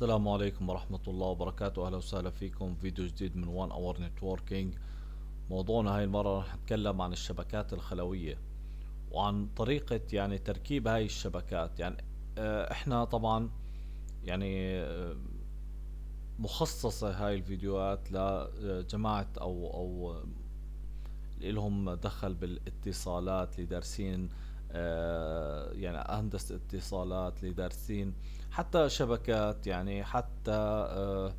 السلام عليكم ورحمة الله وبركاته أهلا وسهلا فيكم فيديو جديد من One اور Networking موضوعنا هاي المرة رح نتكلم عن الشبكات الخلوية وعن طريقة يعني تركيب هاي الشبكات يعني آه، احنا طبعا يعني آه، مخصصة هاي الفيديوهات لجماعة او او آه، لهم دخل بالاتصالات لدارسين آه، يعني هندسة اتصالات لدارسين حتى شبكات يعني حتى آه،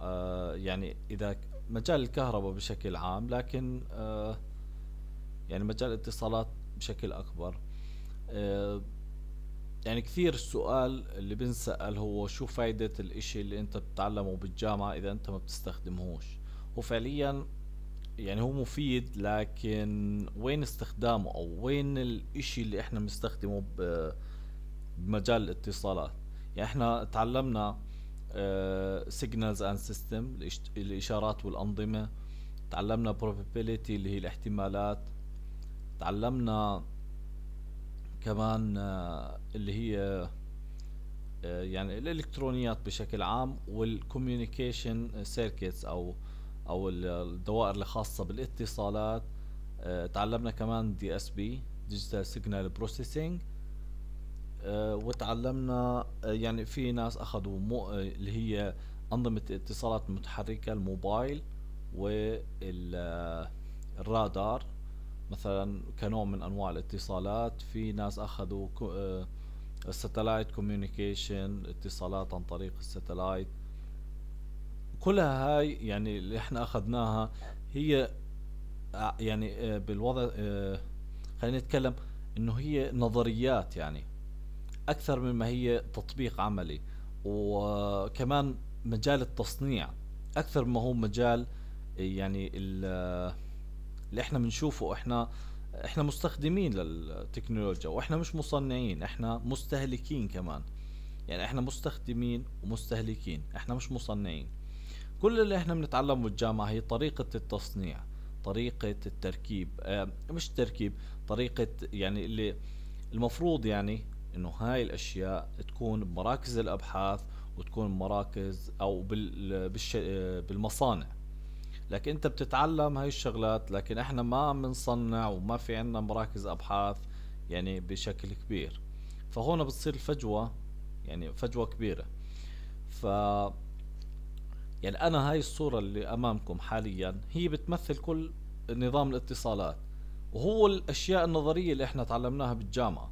آه، يعني إذا مجال الكهرباء بشكل عام لكن يعني مجال الاتصالات بشكل أكبر يعني كثير السؤال اللي بنسأل هو شو فايدة الإشي اللي أنت بتتعلمه بالجامعة إذا أنت ما بتستخدمهوش وفعليا يعني هو مفيد لكن وين استخدامه او وين الاشي اللي احنا بنستخدمه بمجال الاتصالات يعني احنا تعلمنا سيجنالز اند سيستم الاشارات والانظمه تعلمنا probability اللي هي الاحتمالات تعلمنا كمان آه، اللي هي آه، يعني الالكترونيات بشكل عام والكوميونيكيشن سيركتس او او الدوائر الخاصه بالاتصالات آه، تعلمنا كمان دي اس بي ديجيتال سيجنال بروسيسنج وتعلمنا آه، يعني في ناس اخذوا مو آه، اللي هي انظمه الاتصالات المتحركه الموبايل والرادار مثلا كنوع من انواع الاتصالات في ناس اخذوا الستلايت كوميونيكيشن اتصالات عن طريق الستلايت كلها هاي يعني اللي احنا اخذناها هي آه، يعني آه، بالوضع آه، خلينا نتكلم انه هي نظريات يعني اكثر مما هي تطبيق عملي وكمان مجال التصنيع اكثر ما هو مجال يعني اللي احنا بنشوفه احنا احنا مستخدمين للتكنولوجيا واحنا مش مصنعين احنا مستهلكين كمان يعني احنا مستخدمين ومستهلكين احنا مش مصنعين كل اللي احنا بنتعلمه بالجامعة هي طريقة التصنيع طريقة التركيب آه مش تركيب طريقة يعني اللي المفروض يعني انه هاي الاشياء تكون بمراكز الابحاث وتكون بمراكز او بال بالش آه، بالمصانع لكن انت بتتعلم هاي الشغلات لكن احنا ما بنصنع وما في عندنا مراكز ابحاث يعني بشكل كبير فهون بتصير الفجوة يعني فجوة كبيرة ف يعني انا هاي الصوره اللي امامكم حاليا هي بتمثل كل نظام الاتصالات وهو الاشياء النظريه اللي احنا تعلمناها بالجامعه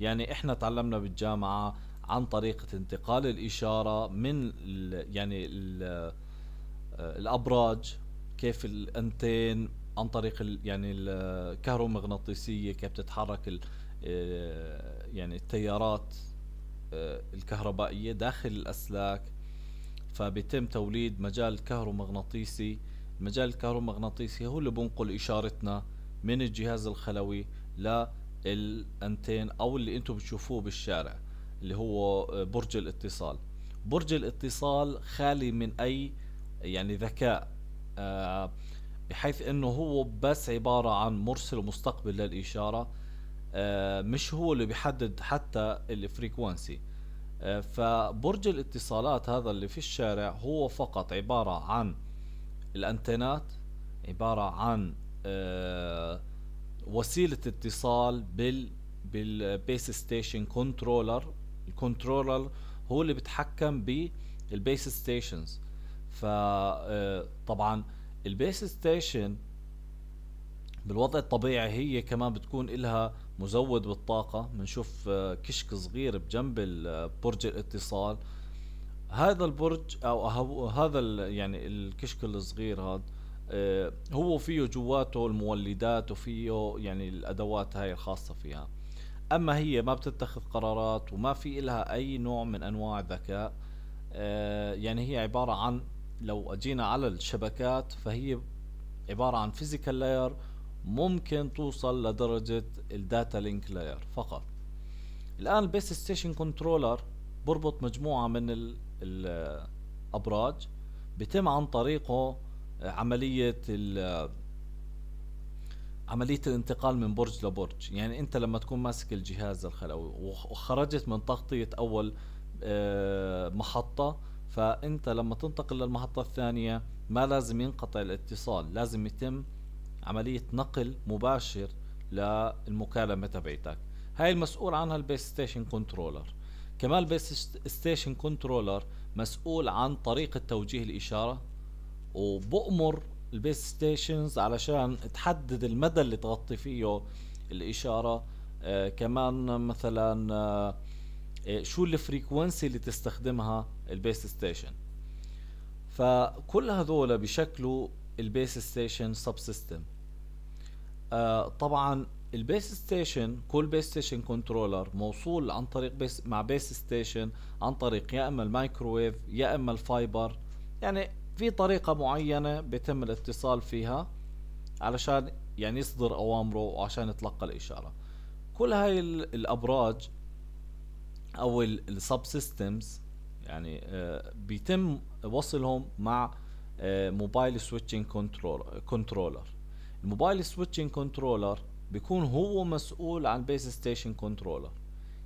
يعني احنا تعلمنا بالجامعه عن طريقه انتقال الاشاره من الـ يعني الـ آه، الابراج كيف الانتين عن طريق الـ يعني الكهرومغناطيسيه كيف تتحرك ال آه، يعني التيارات آه، الكهربائيه داخل الاسلاك فبيتم توليد مجال كهرومغناطيسي المجال الكهرومغناطيسي هو اللي بنقل إشارتنا من الجهاز الخلوي للأنتين أو اللي أنتم بتشوفوه بالشارع اللي هو آه، برج الاتصال برج الاتصال خالي من أي يعني ذكاء آه، بحيث أنه هو بس عبارة عن مرسل ومستقبل للإشارة آه، مش هو اللي بيحدد حتى الفريكوانسي آه، فبرج الاتصالات هذا اللي في الشارع هو فقط عبارة عن الأنتنات عبارة عن آه، وسيلة اتصال بال بالبيس ستيشن كنترولر الكنترولر هو اللي بيتحكم بالبيس ستيشنز فطبعا البيس ستيشن بالوضع الطبيعي هي كمان بتكون إلها مزود بالطاقة بنشوف آه، كشك صغير بجنب آه، برج الاتصال هذا البرج او هذا يعني الكشك الصغير هذا آه، هو فيه جواته المولدات وفيه يعني الادوات هاي الخاصة فيها اما هي ما بتتخذ قرارات وما في لها اي نوع من انواع الذكاء يعني هي عبارة عن لو اجينا على الشبكات فهي عبارة عن فيزيكال لاير ممكن توصل لدرجة الداتا لينك لاير فقط الآن البيس ستيشن كنترولر بربط مجموعة من الأبراج بتم عن طريقه عملية عملية الانتقال من برج لبرج يعني انت لما تكون ماسك الجهاز الخلوي وخرجت من تغطية اول آه، محطة فانت لما تنتقل للمحطة الثانية ما لازم ينقطع الاتصال لازم يتم عملية نقل مباشر للمكالمة تبعتك هاي المسؤول عنها البيس ستيشن كنترولر كمان البيس ستيشن كنترولر مسؤول عن طريقة توجيه الإشارة وبأمر البيس ستيشنز علشان تحدد المدى اللي تغطي فيه الإشارة آه كمان مثلا آه, آه، شو الفريكونسي اللي تستخدمها البيس ستيشن فكل هذول بشكلوا البيس ستيشن سب سيستم طبعا البيس ستيشن كل بيس ستيشن كنترولر موصول عن طريق بيس مع بيس ستيشن عن طريق يا اما المايكرويف يا اما الفايبر يعني في طريقة معينة بيتم الاتصال فيها علشان يعني يصدر اوامره وعشان يتلقى الاشارة كل هاي الابراج او السب سيستمز يعني آه، بيتم وصلهم مع موبايل سويتشنج كنترولر كنترولر الموبايل سويتشنج كنترولر بيكون هو مسؤول عن بيس ستيشن كنترولر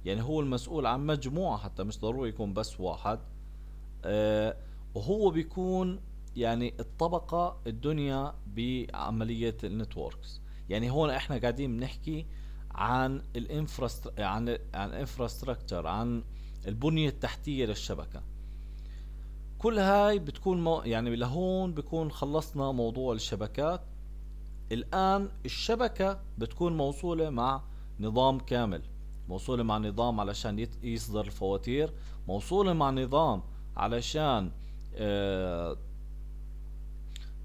يعني هو المسؤول عن مجموعة حتى مش ضروري يكون بس واحد آه وهو بيكون يعني الطبقة الدنيا بعملية النتوركس يعني هون احنا قاعدين بنحكي عن الانفراستر عن عن عن البنية التحتية للشبكة كل هاي بتكون مو يعني لهون بكون خلصنا موضوع الشبكات الآن الشبكة بتكون موصولة مع نظام كامل موصولة مع نظام علشان يصدر الفواتير موصولة مع نظام علشان آه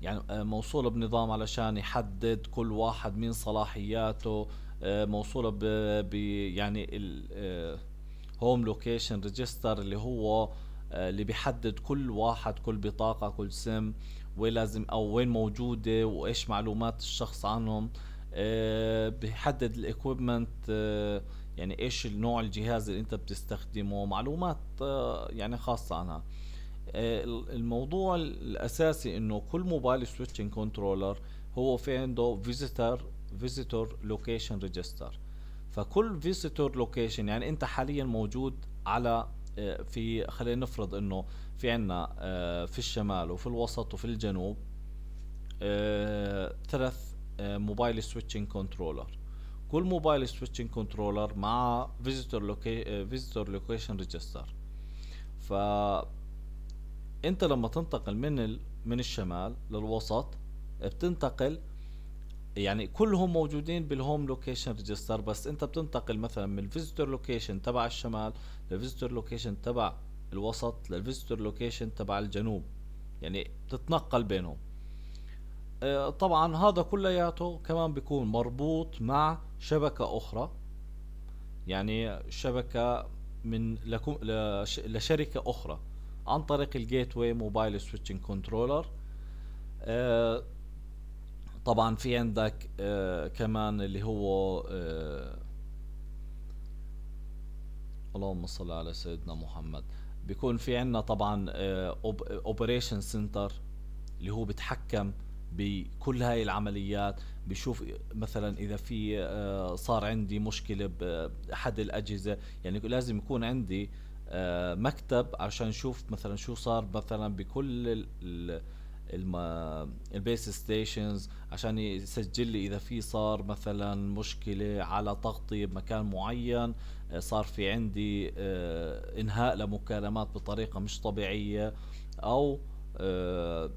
يعني آه، موصولة بنظام علشان يحدد كل واحد مين صلاحياته آه، موصولة ب يعني ال هوم لوكيشن ريجستر اللي هو آه، اللي بيحدد كل واحد كل بطاقة كل سم وين لازم أو وين موجودة وإيش معلومات الشخص عنهم آه، بيحدد الاكويبمنت آه، يعني ايش النوع الجهاز اللي انت بتستخدمه معلومات يعني خاصة عنها الموضوع الاساسي انه كل موبايل سويتشنج كنترولر هو في عنده فيزيتر فيزيتور لوكيشن ريجستر فكل فيزيتور لوكيشن يعني انت حاليا موجود على آه، في خلينا نفرض انه في عنا آه، في الشمال وفي الوسط وفي الجنوب آه، ثلاث موبايل سويتشنج كنترولر كل موبايل سويتشنج كنترولر مع فيزيتور لوكي فيزيتور لوكيشن ريجستر ف انت لما تنتقل من ال... من الشمال للوسط بتنتقل يعني كلهم موجودين بالهوم لوكيشن ريجستر بس انت بتنتقل مثلا من الفيزيتور لوكيشن تبع الشمال للفيزيتور لوكيشن تبع الوسط للفيزيتور لوكيشن تبع الجنوب يعني بتتنقل بينهم آه، طبعا هذا كلياته كمان بيكون مربوط مع شبكة أخرى يعني شبكة من لكم لشركة أخرى عن طريق الجيت واي موبايل سويتشنج كنترولر طبعا في عندك آه، كمان اللي هو آه، اللهم صل على سيدنا محمد بيكون في عندنا طبعا آه، اوبريشن سنتر اللي هو بتحكم بكل هاي العمليات بشوف مثلا اذا في صار عندي مشكله باحد الاجهزه يعني لازم يكون عندي مكتب عشان نشوف مثلا شو صار مثلا بكل البيس ستيشنز عشان يسجل لي اذا في صار مثلا مشكله على تغطيه بمكان معين آه، صار في عندي آه، انهاء لمكالمات بطريقه مش طبيعيه او آه،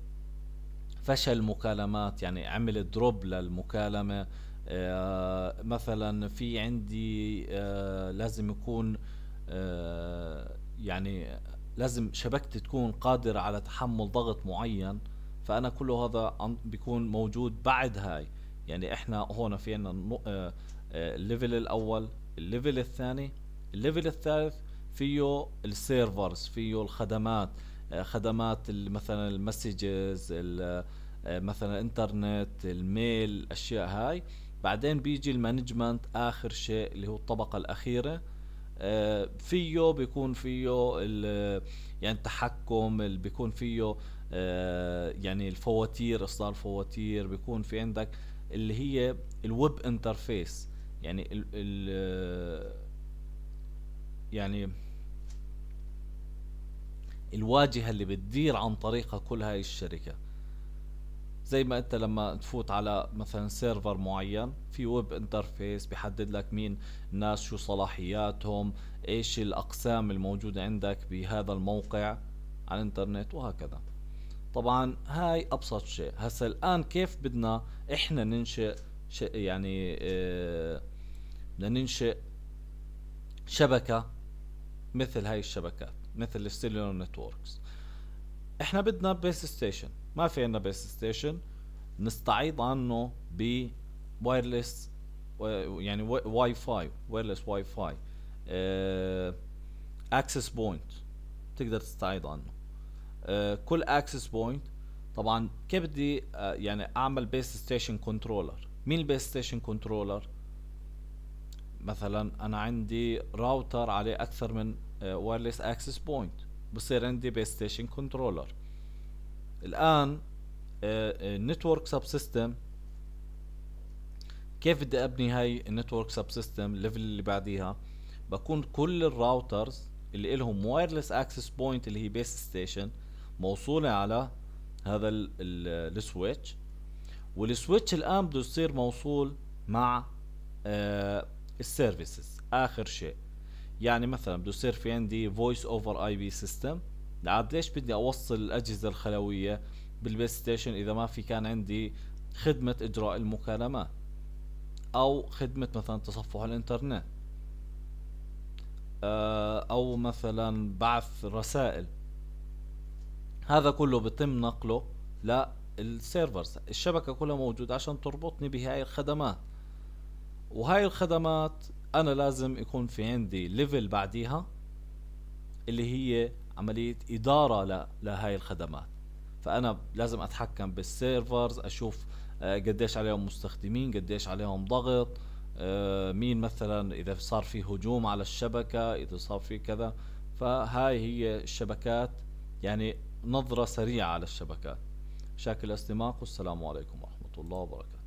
فشل مكالمات يعني عمل دروب للمكالمه مثلا في عندي لازم يكون يعني لازم شبكتي تكون قادرة على تحمل ضغط معين فانا كل هذا بيكون موجود بعد هاي يعني احنا هون في عندنا الليفل الاول الليفل الثاني الليفل الثالث فيه السيرفرز فيه الخدمات آه، خدمات مثلا المسجز آه، مثلا الانترنت الميل الاشياء هاي بعدين بيجي المانجمنت اخر شيء اللي هو الطبقه الاخيره آه، فيه بيكون فيه يعني التحكم بيكون فيه آه، يعني الفواتير اصدار فواتير بيكون في عندك اللي هي الويب انترفيس يعني ال ال آه، يعني الواجهة اللي بتدير عن طريقها كل هاي الشركة زي ما انت لما تفوت على مثلا سيرفر معين في ويب انترفيس بيحدد لك مين الناس شو صلاحياتهم ايش الاقسام الموجودة عندك بهذا الموقع على الانترنت وهكذا طبعا هاي ابسط شيء هسا الان كيف بدنا احنا ننشئ شيء يعني آه، بدنا ننشئ شبكه مثل هاي الشبكات مثل السيلولر نتوركس احنا بدنا بيس ستيشن ما في عندنا بيس ستيشن نستعيض عنه ب وايرلس يعني واي فاي وايرلس واي فاي اكسس بوينت تقدر تستعيض عنه آه، كل اكسس بوينت طبعا كيف بدي آه، يعني اعمل بيس ستيشن كنترولر مين البيس ستيشن كنترولر مثلا انا عندي راوتر عليه اكثر من وايرلس اكسس بوينت بصير عندي بيس ستيشن كنترولر الان نتورك سب سيستم كيف بدي ابني هاي النتورك سب سيستم الليفل اللي بعديها بكون كل الراوترز اللي لهم وايرلس اكسس بوينت اللي هي بيس ستيشن موصولة على هذا السويتش والسويتش الان بده يصير موصول مع آه، السيرفيسز اخر شيء يعني مثلا بده يصير في عندي فويس اوفر اي بي سيستم عاد ليش بدي اوصل الاجهزه الخلويه بالبلاي ستيشن اذا ما في كان عندي خدمه اجراء المكالمات او خدمه مثلا تصفح الانترنت آه، او مثلا بعث رسائل هذا كله بتم نقله للسيرفرز الشبكة كلها موجودة عشان تربطني بهاي الخدمات وهاي الخدمات انا لازم يكون في عندي ليفل بعديها اللي هي عملية إدارة لهاي الخدمات فأنا لازم أتحكم بالسيرفرز أشوف آه، قديش عليهم مستخدمين قديش عليهم ضغط آه، مين مثلا إذا صار في هجوم على الشبكة إذا صار في كذا فهاي هي الشبكات يعني نظرة سريعة على الشبكات شاكل الاستماع والسلام عليكم ورحمة الله وبركاته